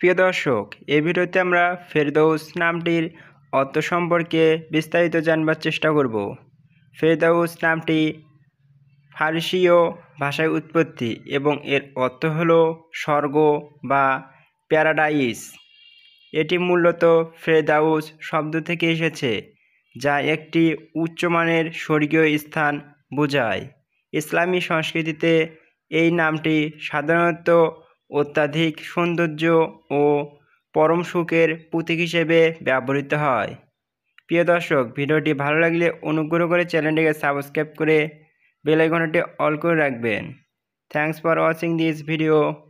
প্রিয় দর্শক এ ভিডিওতে আমরা ফেরদৌস নামটির অর্থ সম্পর্কে বিস্তারিত জানবার চেষ্টা করব ফেরদৌস নামটি ফার্সীয় ভাষায় উৎপত্তি এবং এর অর্থ হল স্বর্গ বা প্যারাডাইস এটি মূলত ফেরদাউস শব্দ থেকে এসেছে যা একটি উচ্চমানের স্বর্গীয় স্থান বোঝায় ইসলামী সংস্কৃতিতে এই নামটি সাধারণত অত্যাধিক সৌন্দর্য ও পরম সুখের প্রতীক হিসেবে ব্যবহৃত হয় প্রিয় দর্শক ভিডিওটি ভালো লাগলে অনুগ্রহ করে চ্যানেলটিকে সাবস্ক্রাইব করে বেলাইকনটি অল করে রাখবেন thanks for watching this video